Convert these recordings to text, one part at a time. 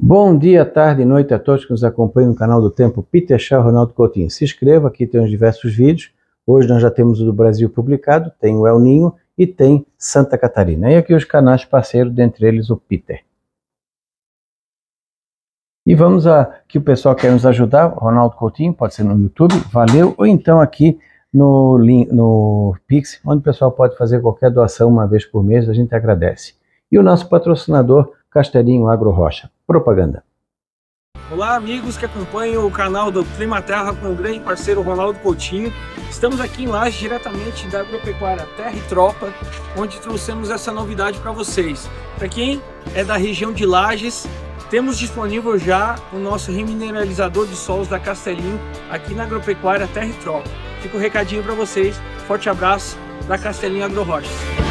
Bom dia, tarde e noite a todos que nos acompanham no canal do Tempo Peter Chá Ronaldo Coutinho. Se inscreva, aqui tem os diversos vídeos. Hoje nós já temos o do Brasil publicado, tem o El Ninho e tem Santa Catarina. E aqui os canais parceiros, dentre eles o Peter. E vamos a que o pessoal quer nos ajudar, Ronaldo Coutinho, pode ser no YouTube, valeu, ou então aqui no, no Pix, onde o pessoal pode fazer qualquer doação uma vez por mês, a gente agradece. E o nosso patrocinador Castelinho Agro Rocha. Propaganda. Olá, amigos que acompanham o canal do Clima Terra com o grande parceiro Ronaldo Coutinho. Estamos aqui em Laje, diretamente da agropecuária Terra e Tropa, onde trouxemos essa novidade para vocês. Para quem é da região de Lages, temos disponível já o nosso remineralizador de solos da Castelinho, aqui na agropecuária Terra e Tropa. Fica o um recadinho para vocês. Forte abraço da Castelinho Agro Rocha.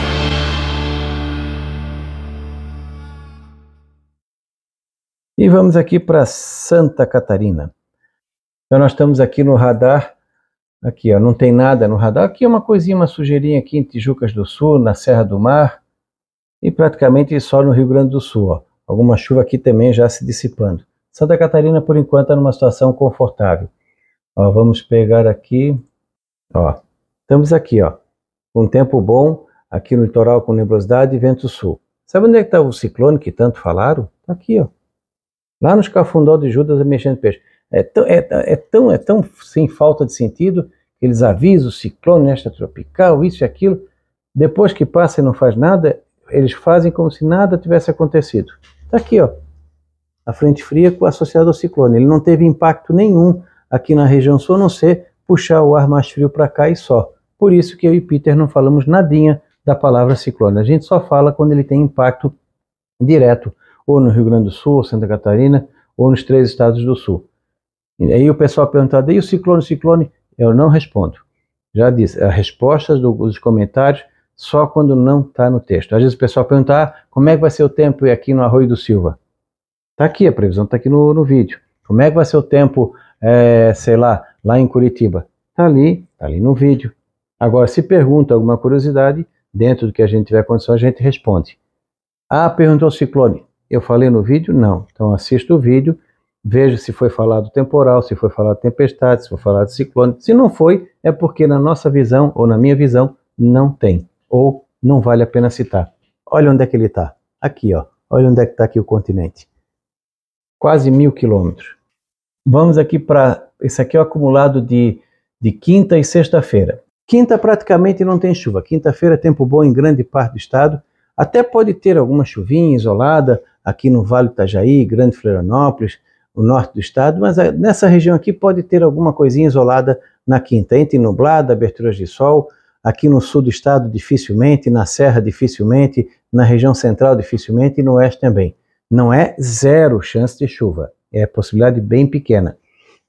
E vamos aqui para Santa Catarina. Então nós estamos aqui no radar, aqui ó, não tem nada no radar, aqui é uma coisinha, uma sujeirinha aqui em Tijucas do Sul, na Serra do Mar, e praticamente só no Rio Grande do Sul, ó. alguma chuva aqui também já se dissipando. Santa Catarina, por enquanto, está numa situação confortável. Ó, vamos pegar aqui, ó, estamos aqui, ó, um tempo bom, aqui no litoral com nebulosidade e vento sul. Sabe onde é que está o ciclone que tanto falaram? Está aqui, ó Lá no escafundó de Judas mexendo peixe. É tão, é, é, tão, é tão sem falta de sentido que eles avisam ciclone tropical isso e aquilo. Depois que passa e não faz nada, eles fazem como se nada tivesse acontecido. Está aqui, ó, a frente fria associada ao ciclone. Ele não teve impacto nenhum aqui na região sul, a não ser puxar o ar mais frio para cá e só. Por isso que eu e Peter não falamos nadinha da palavra ciclone. A gente só fala quando ele tem impacto direto ou no Rio Grande do Sul, Santa Catarina, ou nos três estados do Sul. E aí o pessoal perguntava, e o ciclone, ciclone? Eu não respondo. Já disse, as respostas dos comentários só quando não está no texto. Às vezes o pessoal pergunta, ah, como é que vai ser o tempo aqui no Arroio do Silva? Está aqui, a previsão está aqui no, no vídeo. Como é que vai ser o tempo, é, sei lá, lá em Curitiba? Está ali, está ali no vídeo. Agora, se pergunta alguma curiosidade, dentro do que a gente tiver condição, a gente responde. Ah, perguntou o ciclone. Eu falei no vídeo? Não. Então assista o vídeo, veja se foi falado temporal, se foi falado tempestade, se foi falado ciclone. Se não foi, é porque na nossa visão ou na minha visão não tem, ou não vale a pena citar. Olha onde é que ele está. Aqui, ó. Olha onde é que está aqui o continente. Quase mil quilômetros. Vamos aqui para. Esse aqui é o acumulado de, de quinta e sexta-feira. Quinta praticamente não tem chuva. Quinta-feira, é tempo bom em grande parte do estado. Até pode ter alguma chuvinha isolada, aqui no Vale do Itajaí, Grande Florianópolis, o norte do estado, mas eh, nessa região aqui pode ter alguma coisinha isolada na quinta, entre nublada, aberturas de sol, aqui no sul do estado dificilmente, na serra dificilmente, na região central dificilmente e no oeste também. Não é zero chance de chuva, é possibilidade bem pequena.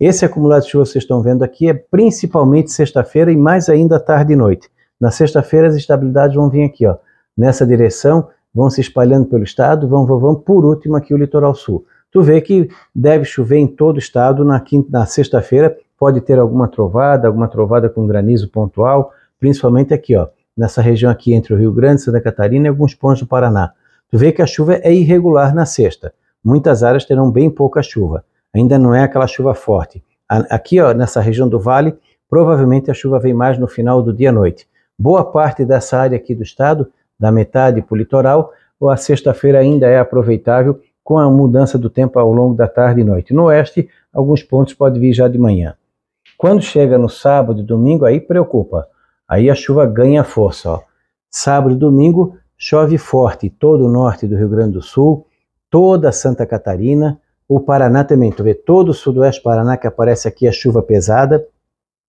Esse acumulado de chuva que vocês estão vendo aqui é principalmente sexta-feira e mais ainda tarde e noite. Na sexta-feira as estabilidades vão vir aqui, ó, nessa direção vão se espalhando pelo estado, vão, vão, vão, por último aqui o litoral sul. Tu vê que deve chover em todo o estado na, quinta, na sexta-feira, pode ter alguma trovada, alguma trovada com granizo pontual, principalmente aqui, ó, nessa região aqui entre o Rio Grande, Santa Catarina e alguns pontos do Paraná. Tu vê que a chuva é irregular na sexta. Muitas áreas terão bem pouca chuva. Ainda não é aquela chuva forte. Aqui, ó, nessa região do vale, provavelmente a chuva vem mais no final do dia à noite. Boa parte dessa área aqui do estado da metade para o litoral, ou a sexta-feira ainda é aproveitável com a mudança do tempo ao longo da tarde e noite. No oeste, alguns pontos podem vir já de manhã. Quando chega no sábado e domingo, aí preocupa. Aí a chuva ganha força. Ó. Sábado e domingo chove forte todo o norte do Rio Grande do Sul, toda Santa Catarina, o Paraná também. Tu vê todo o sudoeste do Paraná que aparece aqui a chuva pesada,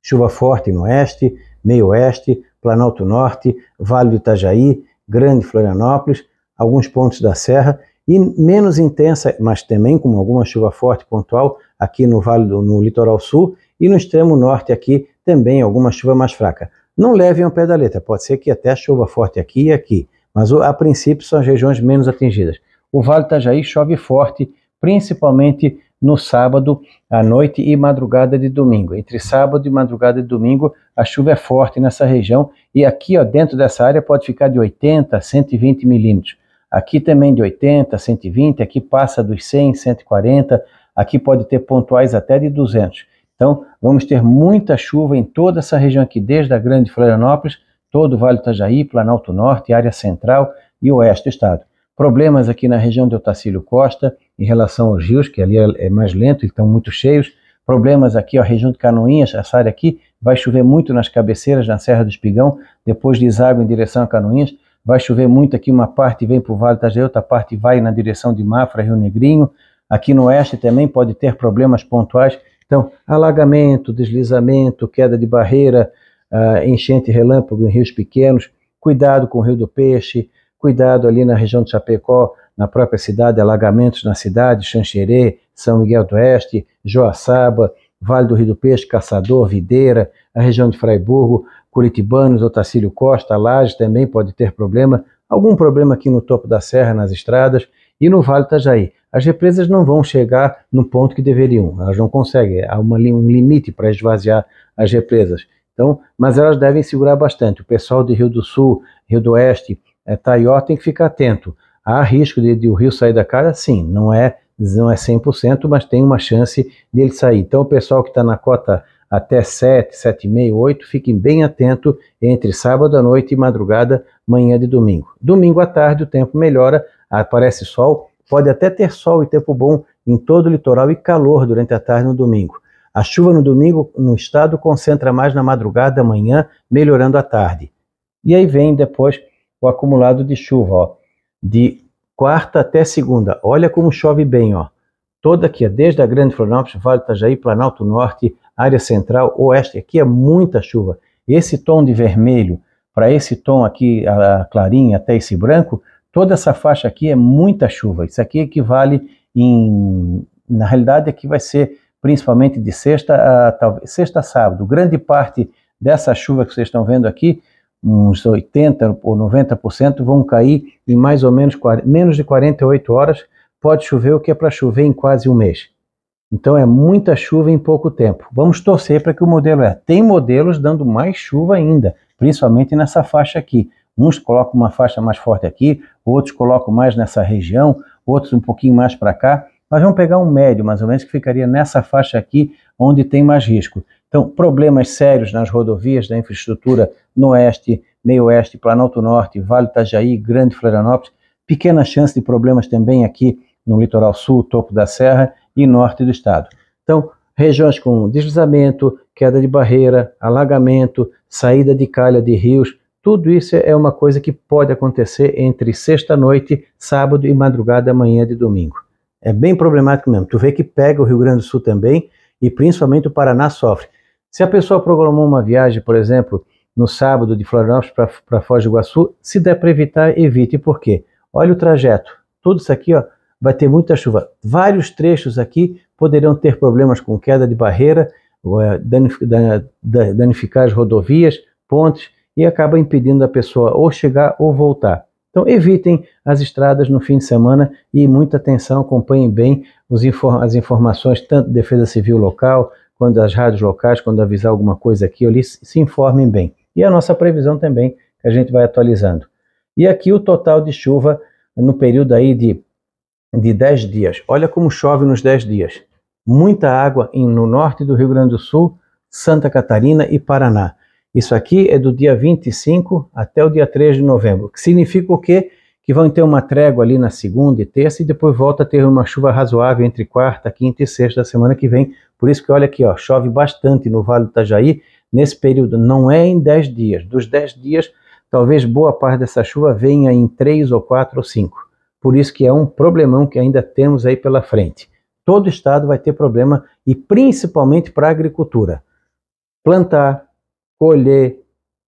chuva forte no oeste, meio oeste, Planalto Norte, Vale do Itajaí, Grande Florianópolis, alguns pontos da Serra e menos intensa, mas também com alguma chuva forte pontual aqui no Vale do no Litoral Sul e no extremo norte aqui também alguma chuva mais fraca. Não levem ao pé da letra, pode ser que até chuva forte aqui e aqui, mas a princípio são as regiões menos atingidas. O Vale Itajaí chove forte, principalmente no sábado à noite e madrugada de domingo. Entre sábado e madrugada de domingo, a chuva é forte nessa região e aqui, ó, dentro dessa área, pode ficar de 80 a 120 milímetros. Aqui também de 80 a 120, aqui passa dos 100, 140, aqui pode ter pontuais até de 200. Então, vamos ter muita chuva em toda essa região aqui, desde a Grande Florianópolis, todo o Vale do Itajaí, Planalto Norte, área central e oeste do estado problemas aqui na região de Otacílio Costa, em relação aos rios, que ali é, é mais lento e estão muito cheios. Problemas aqui, ó, a região de Canoinhas, essa área aqui, vai chover muito nas cabeceiras, na Serra do Espigão, depois deságua em direção a Canoinhas. Vai chover muito aqui, uma parte vem para o Vale da outra parte vai na direção de Mafra, Rio Negrinho. Aqui no oeste também pode ter problemas pontuais. Então, alagamento, deslizamento, queda de barreira, uh, enchente relâmpago em rios pequenos, cuidado com o rio do peixe, cuidado ali na região de Chapecó, na própria cidade, alagamentos na cidade, Xanxerê, São Miguel do Oeste, Joaçaba, Vale do Rio do Peixe, Caçador, Videira, a região de Fraiburgo, Curitibanos, Otacílio Costa, Laje também pode ter problema, algum problema aqui no topo da serra, nas estradas e no Vale Itajaí. As represas não vão chegar no ponto que deveriam, elas não conseguem, há uma, um limite para esvaziar as represas. Então, mas elas devem segurar bastante. O pessoal de Rio do Sul, Rio do Oeste, é, Taió tá tem que ficar atento. Há risco de, de, o rio sair da cara? Sim, não é, não é 100%, mas tem uma chance dele sair. Então, o pessoal que está na cota até 7, 7,5, e meio, 8, fiquem bem atento entre sábado à noite e madrugada, manhã de domingo. Domingo à tarde o tempo melhora, aparece sol, pode até ter sol e tempo bom em todo o litoral e calor durante a tarde no domingo. A chuva no domingo no estado concentra mais na madrugada, manhã, melhorando à tarde. E aí vem depois o acumulado de chuva, ó, de quarta até segunda. Olha como chove bem, ó. Toda aqui, desde a Grande Florianópolis, Vale do Itajaí, Planalto Norte, área central, oeste, aqui é muita chuva. Esse tom de vermelho para esse tom aqui, a, clarinha até esse branco, toda essa faixa aqui é muita chuva. Isso aqui equivale em, na realidade, aqui vai ser principalmente de sexta a talvez sexta a sábado. Grande parte dessa chuva que vocês estão vendo aqui uns 80 ou 90% vão cair em mais ou menos menos de 48 horas. Pode chover o que é para chover em quase um mês. Então é muita chuva em pouco tempo. Vamos torcer para que o modelo é. Tem modelos dando mais chuva ainda, principalmente nessa faixa aqui. Uns colocam uma faixa mais forte aqui, outros colocam mais nessa região, outros um pouquinho mais para cá. Mas vamos pegar um médio, mais ou menos, que ficaria nessa faixa aqui, onde tem mais risco. Então, problemas sérios nas rodovias da infraestrutura no Oeste, Meio Oeste, Planalto Norte, Vale Itajaí, Grande Florianópolis. Pequena chance de problemas também aqui no litoral sul, topo da serra e norte do estado. Então, regiões com deslizamento, queda de barreira, alagamento, saída de calha de rios, tudo isso é uma coisa que pode acontecer entre sexta-noite, sábado e madrugada amanhã de domingo. É bem problemático mesmo. Tu vê que pega o Rio Grande do Sul também e principalmente o Paraná sofre. Se a pessoa programou uma viagem, por exemplo, no sábado de Florianópolis para Foz do Iguaçu, se der para evitar, evite. Por quê? Olha o trajeto. Tudo isso aqui ó, vai ter muita chuva. Vários trechos aqui poderão ter problemas com queda de barreira, é, danificar as rodovias, pontes e acaba impedindo a pessoa ou chegar ou voltar. Então evitem as estradas no fim de semana e muita atenção, acompanhem bem inform as informações, tanto Defesa Civil Local, quando as rádios locais, quando avisar alguma coisa aqui, ali, se informem bem. E a nossa previsão também, que a gente vai atualizando. E aqui o total de chuva no período aí de, de 10 dias. Olha como chove nos 10 dias. Muita água em, no norte do Rio Grande do Sul, Santa Catarina e Paraná. Isso aqui é do dia 25 até o dia 3 de novembro, que significa o quê? que vão ter uma trégua ali na segunda e terça, e depois volta a ter uma chuva razoável entre quarta, quinta e sexta da semana que vem. Por isso que olha aqui, ó, chove bastante no Vale do Itajaí nesse período. Não é em 10 dias. Dos 10 dias, talvez boa parte dessa chuva venha em 3 ou 4 ou 5. Por isso que é um problemão que ainda temos aí pela frente. Todo estado vai ter problema, e principalmente para a agricultura. Plantar, colher,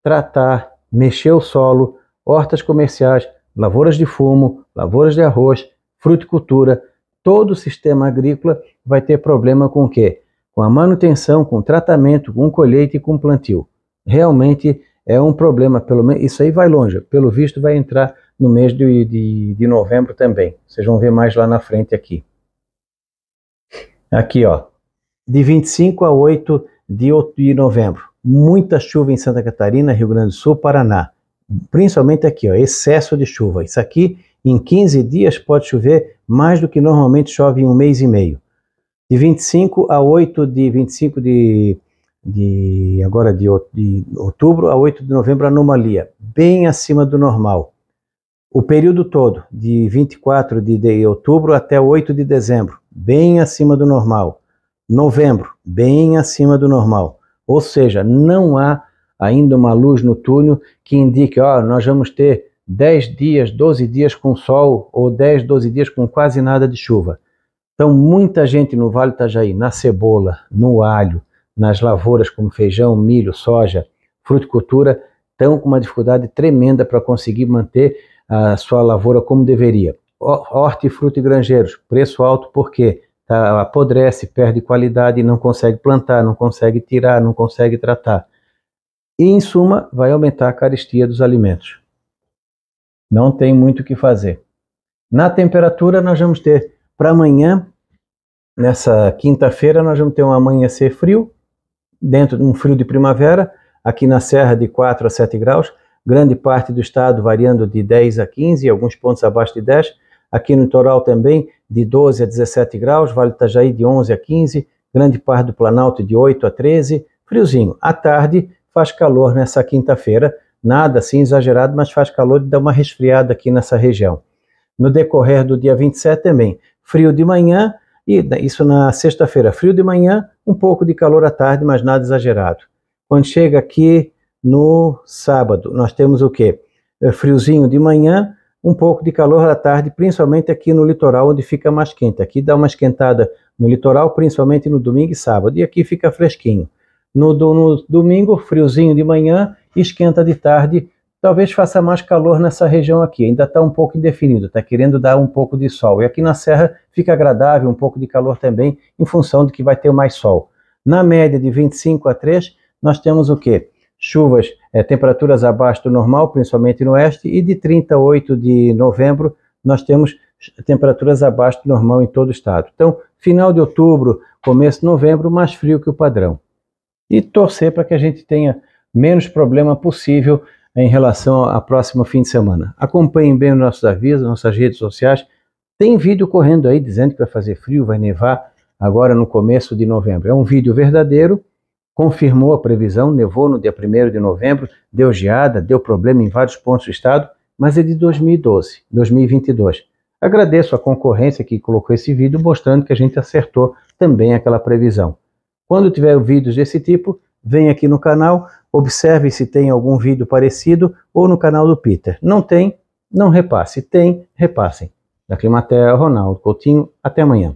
tratar, mexer o solo, hortas comerciais, lavouras de fumo, lavouras de arroz, fruticultura, todo o sistema agrícola vai ter problema com o quê? Com a manutenção, com o tratamento, com colheita e com plantio. Realmente é um problema, pelo menos isso aí vai longe, pelo visto vai entrar no mês de, de, de novembro também. Vocês vão ver mais lá na frente aqui. Aqui, ó, de 25 a 8 de, de novembro. Muita chuva em Santa Catarina, Rio Grande do Sul, Paraná principalmente aqui, ó, excesso de chuva. Isso aqui, em 15 dias, pode chover mais do que normalmente chove em um mês e meio. De 25 a 8 de 25 de, de agora de, de outubro a 8 de novembro, anomalia, bem acima do normal. O período todo, de 24 de, de outubro até 8 de dezembro, bem acima do normal. Novembro, bem acima do normal. Ou seja, não há ainda uma luz no túnel que indique, ó, nós vamos ter 10 dias, 12 dias com sol ou 10, 12 dias com quase nada de chuva. Então, muita gente no Vale do Itajaí, na cebola, no alho, nas lavouras como feijão, milho, soja, fruticultura, estão com uma dificuldade tremenda para conseguir manter a sua lavoura como deveria. Hortifruti e granjeiros, preço alto porque tá, apodrece, perde qualidade, não consegue plantar, não consegue tirar, não consegue tratar. E, em suma, vai aumentar a carestia dos alimentos. Não tem muito o que fazer. Na temperatura, nós vamos ter para amanhã, nessa quinta-feira, nós vamos ter um amanhecer frio, dentro de um frio de primavera, aqui na Serra de 4 a 7 graus, grande parte do estado variando de 10 a 15, alguns pontos abaixo de 10, aqui no litoral também de 12 a 17 graus, Vale Itajaí de 11 a 15, grande parte do Planalto de 8 a 13, friozinho. À tarde, faz calor nessa quinta-feira, nada assim exagerado, mas faz calor e dá uma resfriada aqui nessa região. No decorrer do dia 27 também, frio de manhã, e né, isso na sexta-feira, frio de manhã, um pouco de calor à tarde, mas nada exagerado. Quando chega aqui no sábado, nós temos o quê? É, friozinho de manhã, um pouco de calor à tarde, principalmente aqui no litoral, onde fica mais quente. Aqui dá uma esquentada no litoral, principalmente no domingo e sábado, e aqui fica fresquinho. No, do, no domingo, friozinho de manhã, esquenta de tarde, talvez faça mais calor nessa região aqui, ainda está um pouco indefinido, está querendo dar um pouco de sol. E aqui na Serra fica agradável, um pouco de calor também, em função de que vai ter mais sol. Na média de 25 a 3, nós temos o quê? Chuvas, é, temperaturas abaixo do normal, principalmente no oeste, e de 38 de novembro nós temos temperaturas abaixo do normal em todo o estado. Então, final de outubro, começo de novembro, mais frio que o padrão e torcer para que a gente tenha menos problema possível em relação ao próximo fim de semana. Acompanhem bem os nossos avisos, nossas redes sociais. Tem vídeo correndo aí dizendo que vai fazer frio, vai nevar agora no começo de novembro. É um vídeo verdadeiro, confirmou a previsão, nevou no dia 1 de novembro, deu geada, deu problema em vários pontos do estado, mas é de 2012, 2022. Agradeço a concorrência que colocou esse vídeo mostrando que a gente acertou também aquela previsão. Quando tiver vídeos desse tipo, vem aqui no canal, observe se tem algum vídeo parecido ou no canal do Peter. Não tem, não repasse. Tem, repassem. Da Climatea, Ronaldo Coutinho. Até amanhã.